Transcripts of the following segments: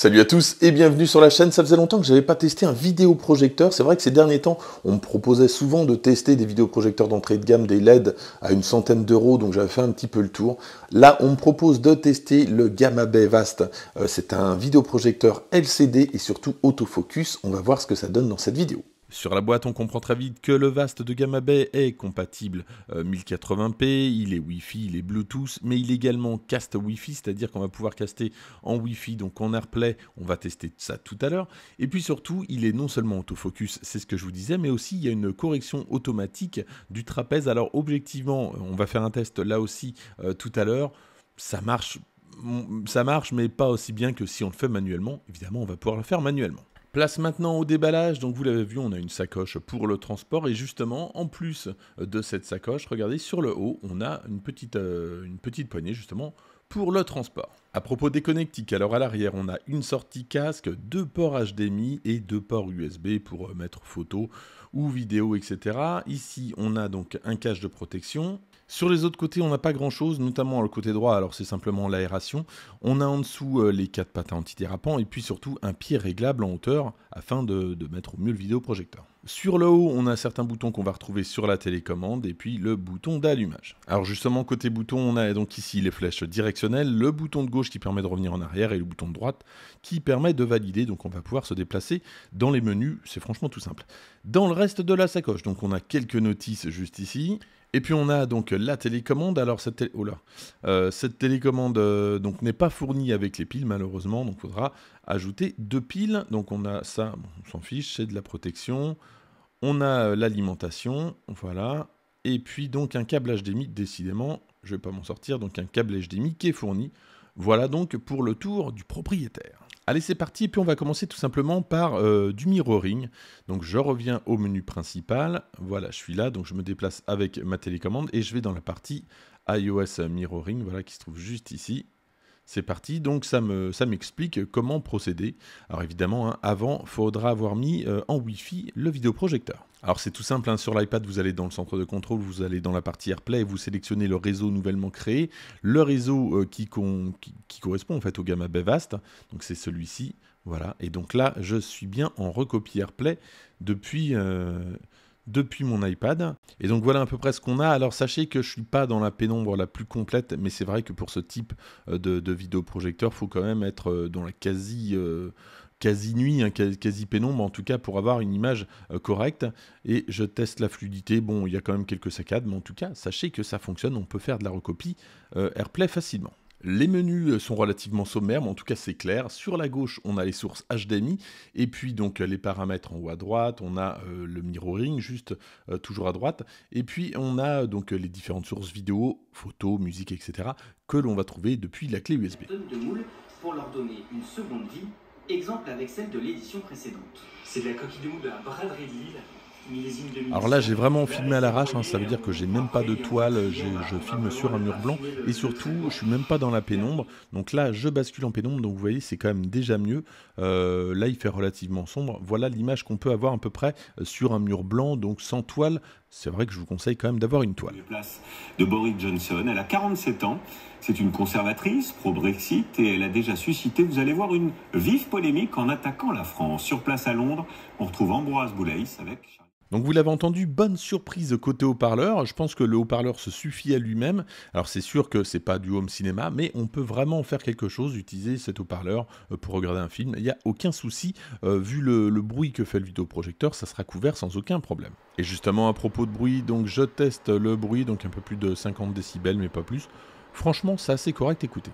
Salut à tous et bienvenue sur la chaîne. Ça faisait longtemps que je n'avais pas testé un vidéoprojecteur. C'est vrai que ces derniers temps, on me proposait souvent de tester des vidéoprojecteurs d'entrée de gamme, des LED à une centaine d'euros, donc j'avais fait un petit peu le tour. Là, on me propose de tester le Gamma Bay Vast. Euh, c'est un vidéoprojecteur LCD et surtout autofocus. On va voir ce que ça donne dans cette vidéo. Sur la boîte, on comprend très vite que le vaste de Gamma Bay est compatible 1080p, euh, il est Wi-Fi, il est Bluetooth, mais il est également cast Wi-Fi, c'est-à-dire qu'on va pouvoir caster en Wi-Fi, donc en AirPlay, on va tester ça tout à l'heure. Et puis surtout, il est non seulement autofocus, c'est ce que je vous disais, mais aussi il y a une correction automatique du trapèze. Alors objectivement, on va faire un test là aussi euh, tout à l'heure, ça marche ça marche, mais pas aussi bien que si on le fait manuellement. Évidemment, on va pouvoir le faire manuellement. Place maintenant au déballage. Donc vous l'avez vu, on a une sacoche pour le transport et justement en plus de cette sacoche, regardez sur le haut, on a une petite, euh, une petite poignée justement pour le transport. À propos des connectiques, alors à l'arrière, on a une sortie casque, deux ports HDMI et deux ports USB pour euh, mettre photo ou vidéo, etc. Ici, on a donc un cache de protection, sur les autres côtés, on n'a pas grand-chose, notamment le côté droit, alors c'est simplement l'aération. On a en dessous euh, les quatre patins antidérapants et puis surtout un pied réglable en hauteur afin de, de mettre au mieux le vidéoprojecteur. Sur le haut, on a certains boutons qu'on va retrouver sur la télécommande et puis le bouton d'allumage. Alors justement, côté bouton, on a donc ici les flèches directionnelles, le bouton de gauche qui permet de revenir en arrière et le bouton de droite qui permet de valider, donc on va pouvoir se déplacer dans les menus, c'est franchement tout simple. Dans le reste de la sacoche, donc on a quelques notices juste ici. Et puis on a donc la télécommande. Alors cette, euh, télécommande euh, donc n'est pas fournie avec les piles malheureusement, donc il faudra ajouter deux piles. Donc on a ça, on s'en fiche, c'est de la protection. On a euh, l'alimentation, voilà. Et puis donc un câble HDMI, décidément, je vais pas m'en sortir, donc un câble HDMI qui est fourni. Voilà donc pour le tour du propriétaire. Allez, c'est parti, et puis on va commencer tout simplement par euh, du mirroring. Donc je reviens au menu principal, voilà, je suis là, donc je me déplace avec ma télécommande et je vais dans la partie iOS Mirroring, voilà, qui se trouve juste ici. C'est parti, donc ça m'explique me, ça comment procéder. Alors évidemment, hein, avant, faudra avoir mis euh, en Wi-Fi le vidéoprojecteur. Alors c'est tout simple, hein. sur l'iPad vous allez dans le centre de contrôle, vous allez dans la partie AirPlay, vous sélectionnez le réseau nouvellement créé, le réseau euh, qui, correspond en fait au gamma Bevast, donc c'est celui-ci, voilà, et donc là je suis bien en recopie AirPlay depuis... Euh, depuis mon iPad. Et donc voilà à peu près ce qu'on a. Alors sachez que je suis pas dans la pénombre la plus complète, mais c'est vrai que pour ce type euh, de, vidéoprojecteur, vidéoprojecteur, faut quand même être euh, dans la quasi euh, quasi nuit, hein, quasi pénombre en tout cas pour avoir une image correcte. Et je teste la fluidité. Bon, il y a quand même quelques saccades, mais en tout cas, sachez que ça fonctionne. On peut faire de la recopie AirPlay facilement. Les menus euh, sont relativement sommaires, mais en tout cas c'est clair. Sur la gauche, on a les sources HDMI, et puis donc euh, les paramètres en haut à droite, on a euh, le mirroring juste toujours à droite, et puis on a donc les différentes sources vidéo, photos, musique, etc. que l'on va trouver depuis la clé USB. De pour leur donner une seconde vie, exemple avec celle de l'édition précédente. C'est de la coquille de moule de alors là, j'ai vraiment filmé à l'arrache, hein. ça veut dire que j'ai même pas de toile, je filme sur un mur blanc et surtout, je suis même pas dans la pénombre. Donc là, je bascule en pénombre, donc vous voyez, c'est quand même déjà mieux. Euh, là, il fait relativement sombre. Voilà l'image qu'on peut avoir à peu près euh, sur un mur blanc, donc sans toile. C'est vrai que je vous conseille quand même d'avoir une toile. de Boris Johnson, elle a 47 ans, c'est une conservatrice pro-Brexit et elle a déjà suscité, vous allez voir, une vive polémique en attaquant la France. Sur place à Londres, on retrouve Ambroise Boulaïs avec... Donc vous l'avez entendu, bonne surprise côté haut-parleur. Je pense que le haut-parleur se suffit à lui-même. Alors c'est sûr que c'est pas du home cinéma, mais on peut vraiment faire quelque chose, utiliser cet haut-parleur euh, pour regarder un film. Il n'y a aucun souci. Euh, vu le, bruit que fait le vidéoprojecteur, ça sera couvert sans aucun problème. Et justement à propos de bruit, donc je teste le bruit, donc un peu plus de 50 décibels, mais pas plus. Franchement, c'est assez correct, écoutez.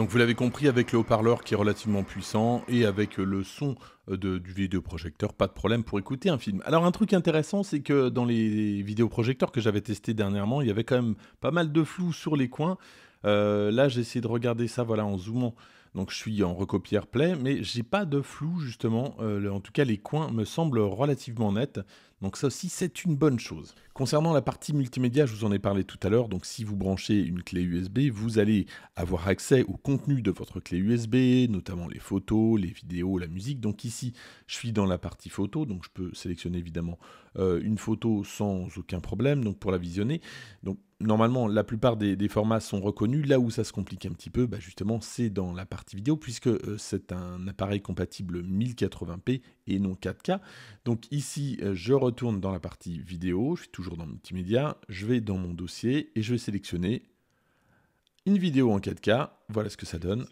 Donc vous l'avez compris, avec le haut-parleur qui est relativement puissant et avec euh, le son euh, du vidéoprojecteur, pas de problème pour écouter un film. Alors un truc intéressant, c'est que dans les vidéoprojecteurs que j'avais testés dernièrement, il y avait quand même pas mal de flou sur les coins. Euh, là, j'ai essayé de regarder ça voilà, en zoomant. Donc je suis en recopier play mais j'ai pas de flou justement. en tout cas, les coins me semblent relativement nets. Donc ça aussi, c'est une bonne chose. Concernant la partie multimédia, je vous en ai parlé tout à l'heure. Donc si vous branchez une clé USB, vous allez avoir accès au contenu de votre clé USB, notamment les photos, les vidéos, la musique. Donc ici, je suis dans la partie photo, donc je peux sélectionner évidemment euh, une photo sans aucun problème, donc pour la visionner. Donc normalement, la plupart des, formats sont reconnus. Là où ça se complique un petit peu, bah justement, c'est dans la partie vidéo, puisque euh, c'est un appareil compatible 1080p et non 4K. Donc ici, euh, je je retourne dans la partie vidéo, je suis toujours dans multimédia, je vais dans mon dossier et je vais sélectionner une vidéo en 4K. Voilà ce que ça donne.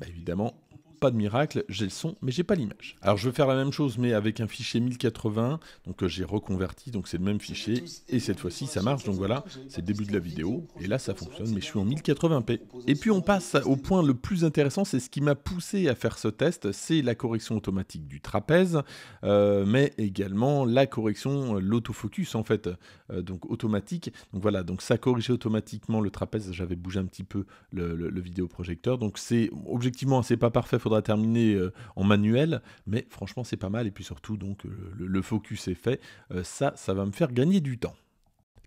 Bah, évidemment, de miracle, j'ai le son, mais j'ai pas l'image. Alors je vais faire la même chose, mais avec un fichier 1080, donc euh, j'ai reconverti, donc c'est le même fichier, et cette fois-ci ça marche, donc voilà, c'est le début de la vidéo, et là ça fonctionne, mais je suis en 1080p. Et puis on passe au point le plus intéressant, c'est ce qui m'a poussé à faire ce test, c'est la correction automatique du trapèze, euh, mais également la correction, euh, l'autofocus en fait, donc automatique. Donc voilà, donc ça corrige automatiquement le trapèze, j'avais bougé un petit peu le, le vidéoprojecteur, donc c'est objectivement c'est pas parfait, faudra à terminer euh, en manuel, mais franchement c'est pas mal, et puis surtout donc euh, le focus est fait, euh, ça, ça va me faire gagner du temps.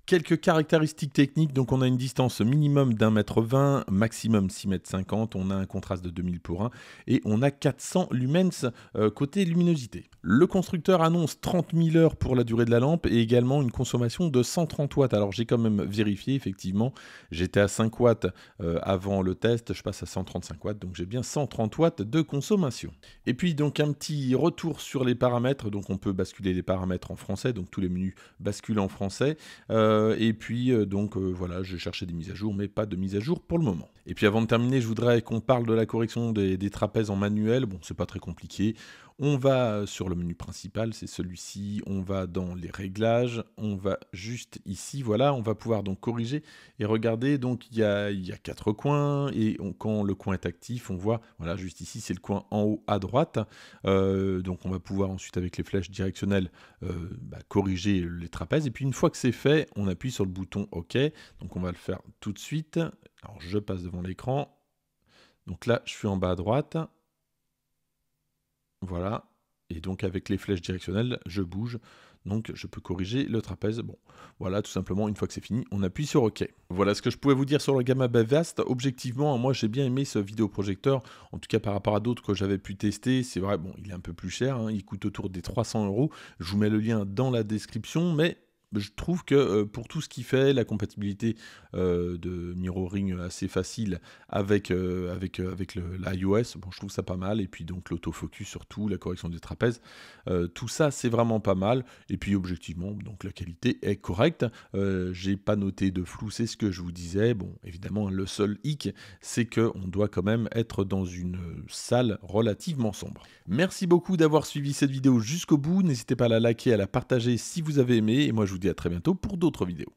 Quelques caractéristiques techniques, donc on a une distance minimum d'un mètre 20, maximum 6 mètres 50, on a un contraste de 2000 pour 1 et on a 400 lumens euh, côté luminosité. Le constructeur annonce 30 000 heures pour la durée de la lampe et également une consommation de 130 watts. Alors j'ai quand même vérifié effectivement, j'étais à 5 watts euh, avant le test, je passe à 135 watts, donc j'ai bien 130 watts de consommation. Et puis donc un petit retour sur les paramètres, donc on peut basculer les paramètres en français, donc tous les menus basculent en français. Euh, euh, et puis euh, donc euh, voilà, je cherchais des mises à jour, mais pas de mise à jour pour le moment. Et puis avant de terminer, je voudrais qu'on parle de la correction des, trapèzes en manuel. Bon, c'est pas très compliqué. On va sur le menu principal, c'est celui-ci, on va dans les réglages, on va juste ici, voilà, on va pouvoir donc corriger et regardez, donc il y a, y quatre coins, et quand le coin est actif, on voit, voilà, juste ici, c'est le coin en haut à droite, donc on va pouvoir ensuite avec les flèches directionnelles bah, corriger les trapèzes, et puis une fois que c'est fait, on appuie sur le bouton OK. Donc on va le faire tout de suite. Alors je passe devant l'écran. Donc là, je suis en bas à droite. Voilà. Et donc avec les flèches directionnelles, je bouge. Donc je peux corriger le trapèze. Bon, voilà, tout simplement, une fois que c'est fini, on appuie sur OK. Voilà ce que je pouvais vous dire sur le Gamma Bavast. Objectivement, hein, moi j'ai bien aimé ce vidéoprojecteur, en tout cas par rapport à d'autres que j'avais pu tester. C'est vrai, bon, il est un peu plus cher, hein. il coûte autour des 300 euros. Je vous mets le lien dans la description, mais bah, je trouve que euh, pour tout ce qui fait, la compatibilité euh, de mirroring assez facile avec, euh, avec, avec l'iOS, bon, je trouve ça pas mal. Et puis donc l'autofocus surtout, la correction des trapèzes, tout ça c'est vraiment pas mal. Et puis objectivement, donc la qualité est correcte. J'ai pas noté de flou, c'est ce que je vous disais. Bon, évidemment, le seul hic, c'est qu'on doit quand même être dans une salle relativement sombre. Merci beaucoup d'avoir suivi cette vidéo jusqu'au bout. N'hésitez pas à la liker, à la partager si vous avez aimé. Et moi je vous vous dis à très bientôt pour d'autres vidéos.